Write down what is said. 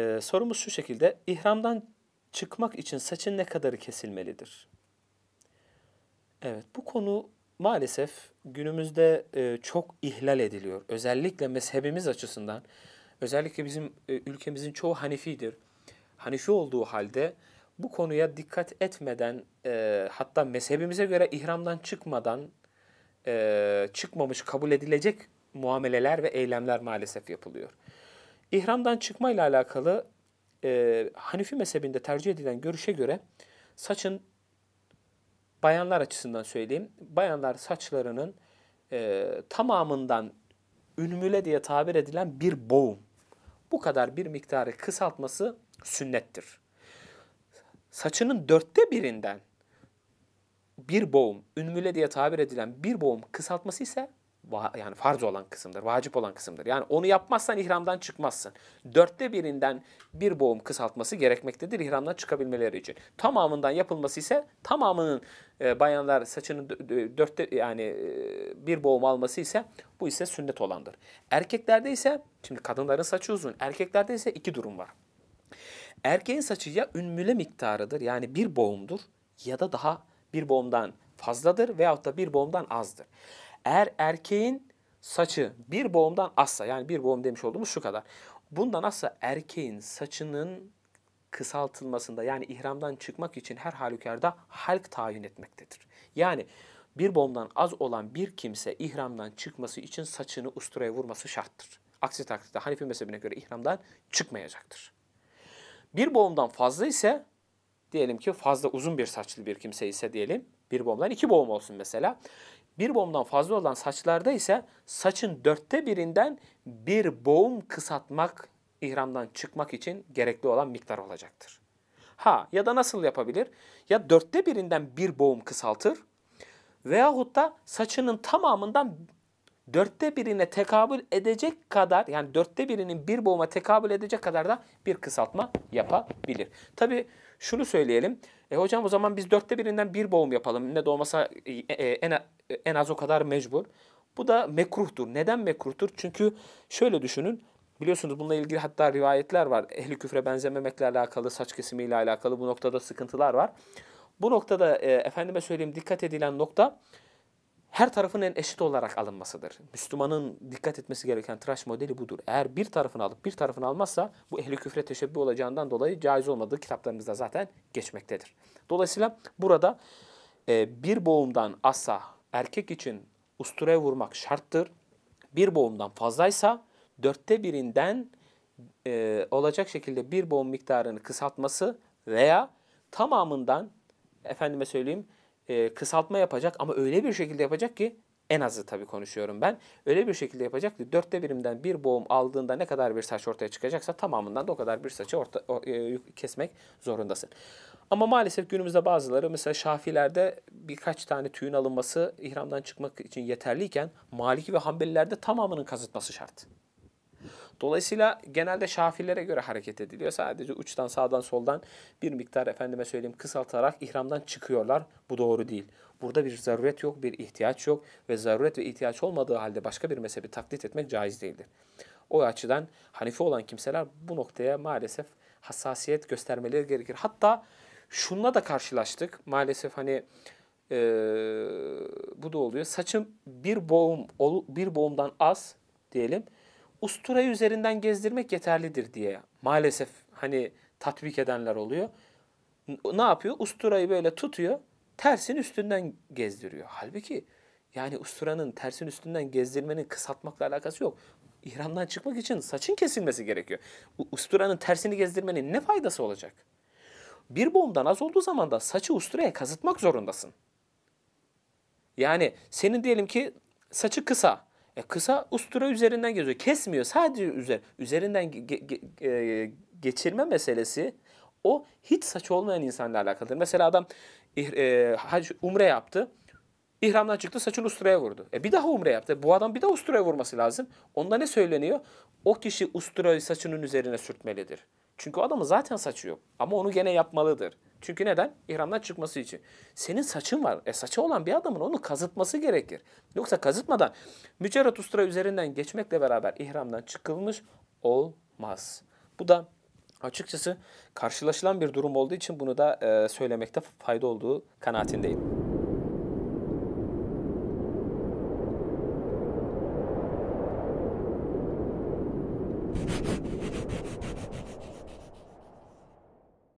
Ee, sorumuz şu şekilde. İhramdan çıkmak için saçın ne kadarı kesilmelidir? Evet bu konu maalesef günümüzde e, çok ihlal ediliyor. Özellikle mezhebimiz açısından. Özellikle bizim e, ülkemizin çoğu Hanifi'dir. Hanifi olduğu halde bu konuya dikkat etmeden e, hatta mezhebimize göre ihramdan çıkmadan e, çıkmamış kabul edilecek muameleler ve eylemler maalesef yapılıyor. İhramdan çıkma ile alakalı e, Hanifi mezhebinde tercih edilen görüşe göre saçın bayanlar açısından söyleyeyim. Bayanlar saçlarının e, tamamından ünmüle diye tabir edilen bir boğum. Bu kadar bir miktarı kısaltması sünnettir. Saçının dörtte birinden bir boğum, ünmüle diye tabir edilen bir boğum kısaltması ise yani farz olan kısımdır, vacip olan kısımdır. Yani onu yapmazsan ihramdan çıkmazsın. Dörtte birinden bir boğum kısaltması gerekmektedir ihramdan çıkabilmeleri için. Tamamından yapılması ise tamamının e, bayanlar saçının dörtte yani e, bir boğum alması ise bu ise sünnet olandır. Erkeklerde ise şimdi kadınların saçı uzun, erkeklerde ise iki durum var. Erkeğin saçı ya ünmüle miktarıdır yani bir boğumdur ya da daha bir boğumdan fazladır veyahut da bir boğumdan azdır. Eğer erkeğin saçı bir boğumdan azsa yani bir boğum demiş olduğumuz şu kadar. Bundan azsa erkeğin saçının kısaltılmasında yani ihramdan çıkmak için her halükarda halk tayin etmektedir. Yani bir boğumdan az olan bir kimse ihramdan çıkması için saçını usturaya vurması şarttır. Aksi takdirde Hanefi mezhebine göre ihramdan çıkmayacaktır. Bir boğumdan fazla ise diyelim ki fazla uzun bir saçlı bir kimse ise diyelim bir boğumdan iki boğum olsun mesela. Bir boğumdan fazla olan saçlarda ise saçın dörtte birinden bir boğum kısaltmak ihramdan çıkmak için gerekli olan miktar olacaktır. Ha ya da nasıl yapabilir? Ya dörtte birinden bir boğum kısaltır veyahut da saçının tamamından dörtte birine tekabül edecek kadar yani dörtte birinin bir boğuma tekabül edecek kadar da bir kısaltma yapabilir. Tabi şunu söyleyelim. E hocam o zaman biz dörtte birinden bir boğum yapalım. Ne de olmasa e, e, en, en az o kadar mecbur. Bu da mekruhtur. Neden mekruhtur? Çünkü şöyle düşünün. Biliyorsunuz bununla ilgili hatta rivayetler var. Ehli küfre benzememekle alakalı, saç kesimiyle alakalı bu noktada sıkıntılar var. Bu noktada e, efendime söyleyeyim dikkat edilen nokta her tarafın en eşit olarak alınmasıdır. Müslümanın dikkat etmesi gereken tıraş modeli budur. Eğer bir tarafını alıp bir tarafını almazsa bu ehli küfre teşebbü olacağından dolayı caiz olmadığı kitaplarımızda zaten geçmektedir. Dolayısıyla burada e, bir boğumdan asa erkek için usturaya vurmak şarttır. Bir boğumdan fazlaysa dörtte birinden e, olacak şekilde bir boğum miktarını kısaltması veya tamamından efendime söyleyeyim e, kısaltma yapacak ama öyle bir şekilde yapacak ki en azı tabii konuşuyorum ben. Öyle bir şekilde yapacak ki dörtte birimden bir boğum aldığında ne kadar bir saç ortaya çıkacaksa tamamından da o kadar bir saçı orta, e, kesmek zorundasın. Ama maalesef günümüzde bazıları mesela Şafilerde birkaç tane tüyün alınması ihramdan çıkmak için yeterliyken Maliki ve Hanbelilerde tamamının kazıtması şart. Dolayısıyla genelde şafirlere göre hareket ediliyor. Sadece uçtan sağdan soldan bir miktar efendime söyleyeyim kısaltarak ihramdan çıkıyorlar. Bu doğru değil. Burada bir zaruret yok, bir ihtiyaç yok ve zaruret ve ihtiyaç olmadığı halde başka bir mezhebi taklit etmek caiz değildir. O açıdan Hanifi olan kimseler bu noktaya maalesef hassasiyet göstermeleri gerekir. Hatta şunla da karşılaştık. Maalesef hani e, bu da oluyor. Saçım bir boğum bir boğumdan az diyelim usturayı üzerinden gezdirmek yeterlidir diye maalesef hani tatbik edenler oluyor. Ne yapıyor? Usturayı böyle tutuyor, tersin üstünden gezdiriyor. Halbuki yani usturanın tersin üstünden gezdirmenin kısaltmakla alakası yok. İhramdan çıkmak için saçın kesilmesi gerekiyor. Usturanın tersini gezdirmenin ne faydası olacak? Bir bomdan az olduğu zaman da saçı usturaya kazıtmak zorundasın. Yani senin diyelim ki saçı kısa. E kısa ustura üzerinden geziyor. Kesmiyor sadece üzer, üzerinden ge, ge, e, geçirme meselesi o hiç saç olmayan insanla alakalıdır. Mesela adam e, hac, umre yaptı. İhramdan çıktı saçını usturaya vurdu. E bir daha umre yaptı. Bu adam bir daha usturaya vurması lazım. Onda ne söyleniyor? O kişi usturayı saçının üzerine sürtmelidir. Çünkü o adamın zaten saçı yok. Ama onu gene yapmalıdır. Çünkü neden? İhramdan çıkması için. Senin saçın var. E saçı olan bir adamın onu kazıtması gerekir. Yoksa kazıtmadan mücerret ustura üzerinden geçmekle beraber ihramdan çıkılmış olmaz. Bu da açıkçası karşılaşılan bir durum olduğu için bunu da e, söylemekte fayda olduğu kanaatindeyim.